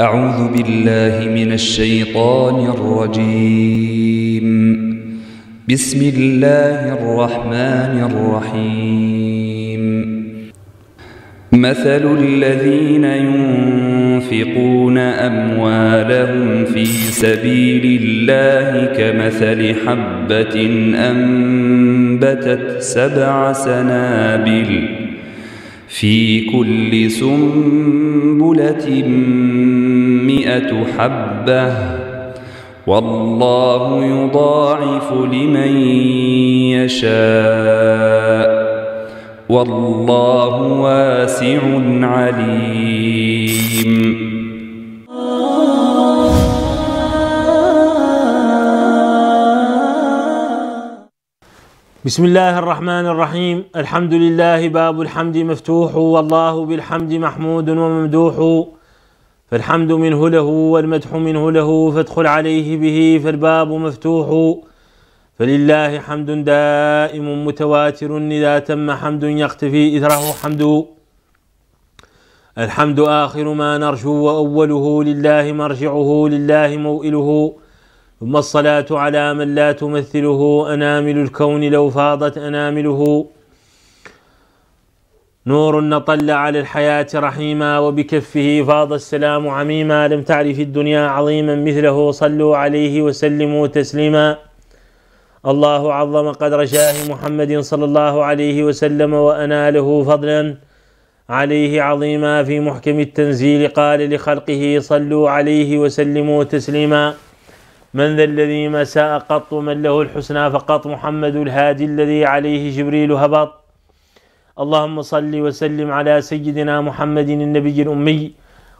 أعوذ بالله من الشيطان الرجيم بسم الله الرحمن الرحيم مثل الذين ينفقون أموالهم في سبيل الله كمثل حبة أنبتت سبع سنابل في كل سنبلة مئة حبة والله يضاعف لمن يشاء والله واسع عليم بسم الله الرحمن الرحيم الحمد لله باب الحمد مفتوح والله بالحمد محمود وممدوح فالحمد منه له والمدح منه له فادخل عليه به فالباب مفتوح فلله حمد دائم متواتر إذا تم حمد يختفي إثره حمد الحمد آخر ما نرجو وأوله لله مرجعه لله موئله ثم الصلاة على من لا تمثله أنامل الكون لو فاضت أنامله نور نطل على الحياة رحيما وبكفه فاض السلام عميما لم تعرف الدنيا عظيما مثله صلوا عليه وسلموا تسليما الله عظم قدر شاه محمد صلى الله عليه وسلم وأناله فضلا عليه عظيما في محكم التنزيل قال لخلقه صلوا عليه وسلموا تسليما من ذا الذي ما ساء قط من له الحسنى فقط محمد الهادي الذي عليه جبريل هبط اللهم صل وسلم على سيدنا محمد النبي الأمي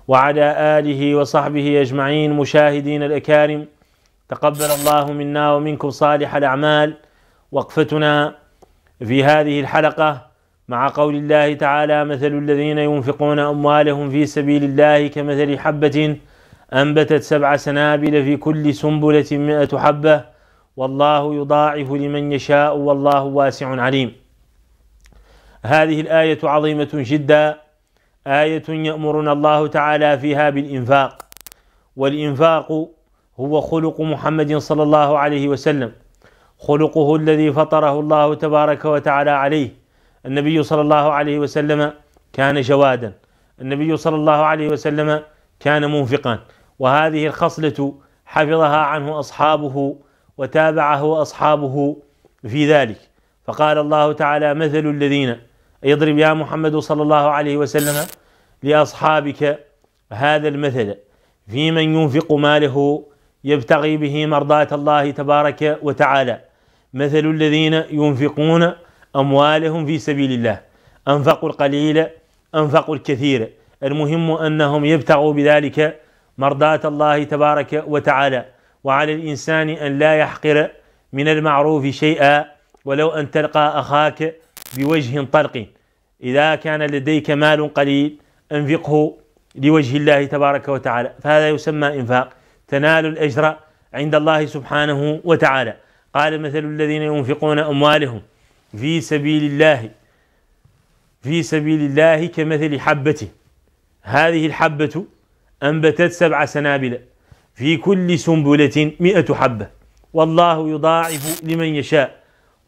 وعلى آله وصحبه أجمعين مشاهدين الأكارم تقبل الله منا ومنكم صالح الأعمال وقفتنا في هذه الحلقة مع قول الله تعالى مثل الذين ينفقون أموالهم في سبيل الله كمثل حبة أنبتت سبع سنابل في كل سنبلة مئة حبة والله يضاعف لمن يشاء والله واسع عليم هذه الآية عظيمة جدا آية يأمرنا الله تعالى فيها بالإنفاق والإنفاق هو خلق محمد صلى الله عليه وسلم خلقه الذي فطره الله تبارك وتعالى عليه النبي صلى الله عليه وسلم كان جوادا النبي صلى الله عليه وسلم كان منفقا وهذه الخصلة حفظها عنه أصحابه وتابعه أصحابه في ذلك فقال الله تعالى مثل الذين يضرب يا محمد صلى الله عليه وسلم لأصحابك هذا المثل في من ينفق ماله يبتغي به مرضاة الله تبارك وتعالى مثل الذين ينفقون أموالهم في سبيل الله أنفقوا القليل أنفقوا الكثير المهم أنهم يبتغوا بذلك مرضاة الله تبارك وتعالى وعلى الإنسان أن لا يحقر من المعروف شيئا ولو أن تلقى أخاك بوجه طلق إذا كان لديك مال قليل أنفقه لوجه الله تبارك وتعالى فهذا يسمى إنفاق تنال الأجر عند الله سبحانه وتعالى قال مثل الذين ينفقون أموالهم في سبيل الله في سبيل الله كمثل حبة هذه الحبة أنبتت سبع سنابل في كل سنبلة مئة حبة والله يضاعف لمن يشاء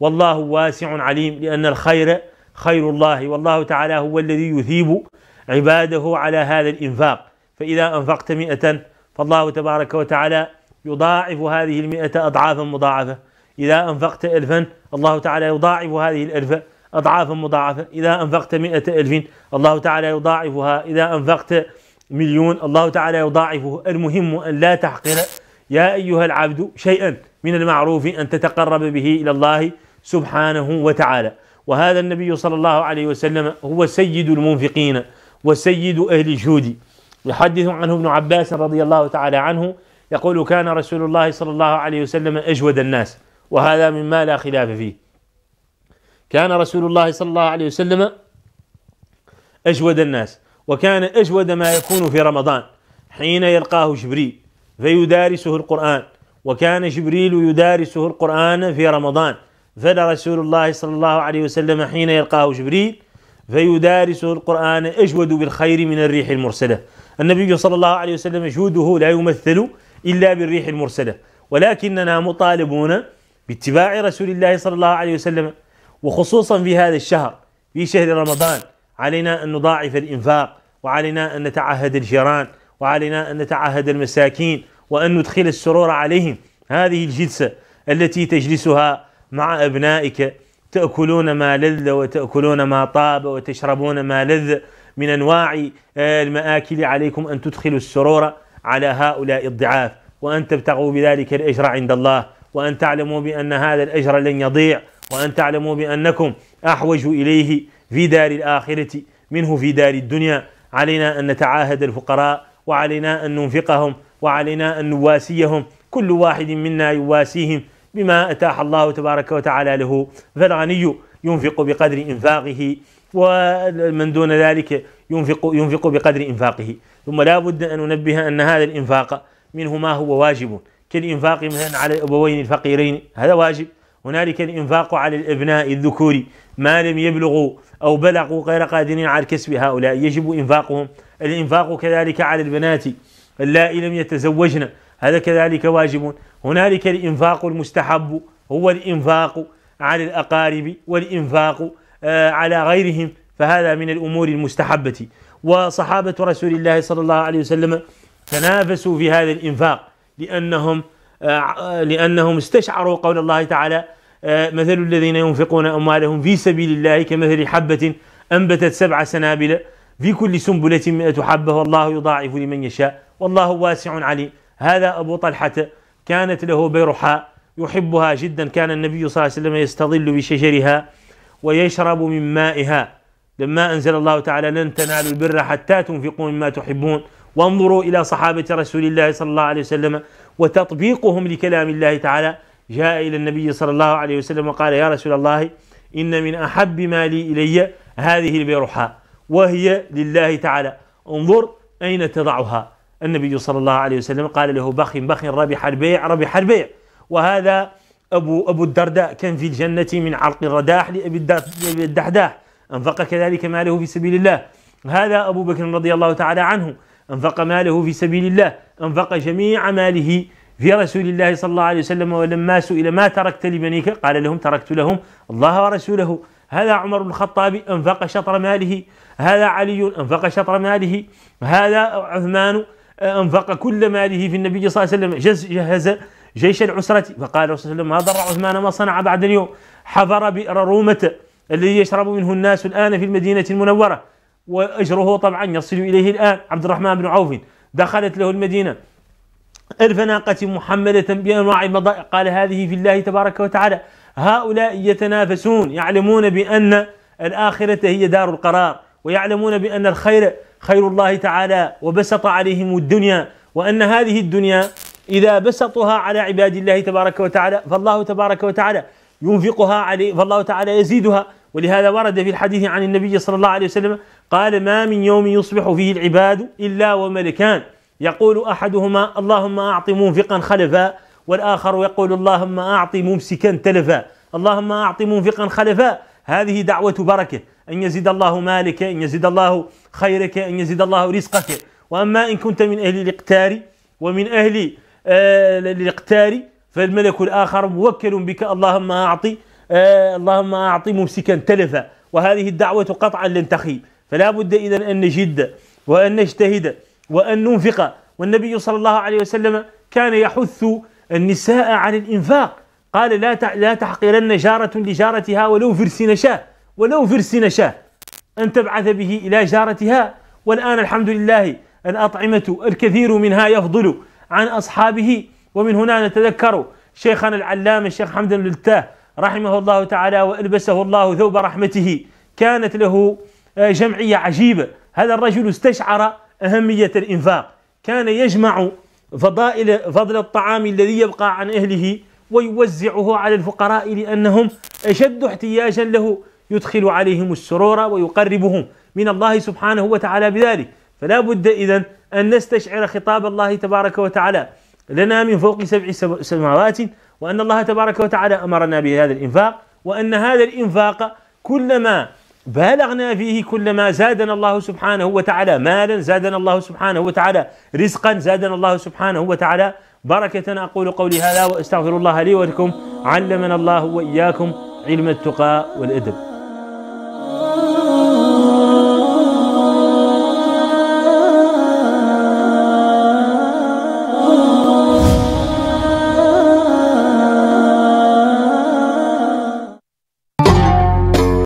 والله واسع عليم لأن الخير خير الله والله تعالى هو الذي يثيب عباده على هذا الإنفاق فإذا أنفقت مئة فالله تبارك وتعالى يضاعف هذه المئة أضعافا مضاعفة إذا أنفقت ألفا الله تعالى يضاعف هذه الألف أضعافا مضاعفة إذا أنفقت مئة ألف الله تعالى يضاعفها إذا أنفقت مليون الله تعالى يضاعفه المهم أن لا تحقر يا أيها العبد شيئا من المعروف أن تتقرب به إلى الله سبحانه وتعالى وهذا النبي صلى الله عليه وسلم هو سيد المنفقين وسيد أهل الجود يحدث عنه ابن عباس رضي الله تعالى عنه يقول كان رسول الله صلى الله عليه وسلم أجود الناس وهذا مما لا خلاف فيه كان رسول الله صلى الله عليه وسلم أجود الناس وكان أجود ما يكون في رمضان حين يلقاه جبريل فيدارسه القرآن وكان جبريل يدارسه القرآن في رمضان فلا رسول الله صلى الله عليه وسلم حين يلقاه جبريل فيدارسه القرآن أجود بالخير من الريح المرسلة النبي صلى الله عليه وسلم جوده لا يمثل إلا بالريح المرسلة ولكننا مطالبون باتباع رسول الله صلى الله عليه وسلم وخصوصا في هذا الشهر في شهر رمضان علينا أن نضاعف الإنفاق وعلينا أن نتعهد الجيران وعلينا أن نتعهد المساكين وأن ندخل السرور عليهم هذه الجلسة التي تجلسها مع أبنائك تأكلون ما لذ وتأكلون ما طاب وتشربون ما لذ من أنواع آه، المآكل عليكم أن تدخلوا السرور على هؤلاء الضعاف وأن تبتغوا بذلك الأجر عند الله وأن تعلموا بأن هذا الأجر لن يضيع وأن تعلموا بأنكم أحوج إليه في دار الآخرة منه في دار الدنيا علينا أن نتعاهد الفقراء وعلينا أن ننفقهم وعلينا أن نواسيهم كل واحد منا يواسيهم بما أتاح الله تبارك وتعالى له فالغني ينفق بقدر إنفاقه ومن دون ذلك ينفق ينفق بقدر إنفاقه ثم لا بد أن ننبه أن هذا الإنفاق منه ما هو واجب كالإنفاق مثلا على الأبوين الفقيرين هذا واجب هنالك الإنفاق على الأبناء الذكور ما لم يبلغوا أو بلغوا غير قادرين على الكسب هؤلاء يجب إنفاقهم الإنفاق كذلك على البنات اللائي لم يتزوجن هذا كذلك واجب هنالك الإنفاق المستحب هو الإنفاق على الأقارب والإنفاق آه، على غيرهم فهذا من الأمور المستحبة وصحابة رسول الله صلى الله عليه وسلم تنافسوا في هذا الإنفاق لأنهم آه، لأنهم استشعروا قول الله تعالى آه، مثل الذين ينفقون أموالهم في سبيل الله كمثل حبة أنبتت سبع سنابل في كل سنبلة مئة حبة والله يضاعف لمن يشاء والله واسع عليم هذا أبو طلحة كانت له بيرحاء يحبها جدا كان النبي صلى الله عليه وسلم يستظل بشجرها ويشرب من مائها لما أنزل الله تعالى لن تنالوا البر حتى تنفقوا مما تحبون وانظروا إلى صحابة رسول الله صلى الله عليه وسلم وتطبيقهم لكلام الله تعالى جاء إلى النبي صلى الله عليه وسلم وقال يا رسول الله إن من أحب ما لي إلي هذه البيرحاء وهي لله تعالى انظر أين تضعها النبي صلى الله عليه وسلم قال له بخ بخ ربح البيع ربح البيع وهذا أبو أبو الدرداء كان في الجنة من عرق الرداح لأبي الدحداح أنفق كذلك ماله في سبيل الله هذا أبو بكر رضي الله تعالى عنه أنفق ماله في سبيل الله أنفق جميع ماله في رسول الله صلى الله عليه وسلم ولما سئل ما تركت لبنيك قال لهم تركت لهم الله ورسوله هذا عمر بن الخطاب أنفق شطر ماله هذا علي أنفق شطر ماله هذا عثمان أنفق كل ماله في النبي صلى الله عليه وسلم جهز, جهز جيش العسرة فقال صلى الله عليه وسلم ما ضر عثمان ما صنع بعد اليوم حفر بئر رومة الذي يشرب منه الناس الآن في المدينة المنورة وأجره طبعا يصل إليه الآن عبد الرحمن بن عوف دخلت له المدينة ألف ناقة محملة بأنواع المضائق قال هذه في الله تبارك وتعالى هؤلاء يتنافسون يعلمون بأن الآخرة هي دار القرار ويعلمون بأن الخير خير الله تعالى وبسط عليهم الدنيا وأن هذه الدنيا إذا بسطها على عباد الله تبارك وتعالى فالله تبارك وتعالى ينفقها عليه فالله تعالى يزيدها ولهذا ورد في الحديث عن النبي صلى الله عليه وسلم قال ما من يوم يصبح فيه العباد إلا وملكان يقول أحدهما اللهم أعط منفقا خلفا والآخر يقول اللهم أعط ممسكا تلفا اللهم أعط منفقا خلفا هذه دعوة بركة أن يزيد الله مالك أن يزيد الله خيرك أن يزيد الله رزقك وأما إن كنت من أهل الاقتار ومن أهل الاقتار آه، فالملك الآخر موكل بك اللهم أعطي آه، اللهم أعطي ممسكا تلفا وهذه الدعوة قطعا لن تخيب فلا بد إذا أن نجد وأن نجتهد وأن ننفق والنبي صلى الله عليه وسلم كان يحث النساء على الإنفاق قال لا لا تحقرن جارة لجارتها ولو فرس نشاء ولو فرس نشاه أن تبعث به إلى جارتها والآن الحمد لله الأطعمة الكثير منها يفضل عن أصحابه ومن هنا نتذكر شيخنا العلامة الشيخ حمد للتاه رحمه الله تعالى وألبسه الله ثوب رحمته كانت له آه، جمعية عجيبة هذا الرجل استشعر أهمية الإنفاق كان يجمع فضائل فضل الطعام الذي يبقى عن أهله ويوزعه على الفقراء لأنهم أشد احتياجا له يدخل عليهم السرور ويقربهم من الله سبحانه وتعالى بذلك فلا بد إذا أن نستشعر خطاب الله تبارك وتعالى لنا من فوق سبع سماوات وأن الله تبارك وتعالى أمرنا بهذا الإنفاق وأن هذا الإنفاق كلما بالغنا فيه كلما زادنا الله سبحانه وتعالى مالا زادنا الله سبحانه وتعالى رزقا زادنا الله سبحانه وتعالى بركة أقول قولي هذا وأستغفر الله لي ولكم علمنا الله وإياكم علم التقى والأدب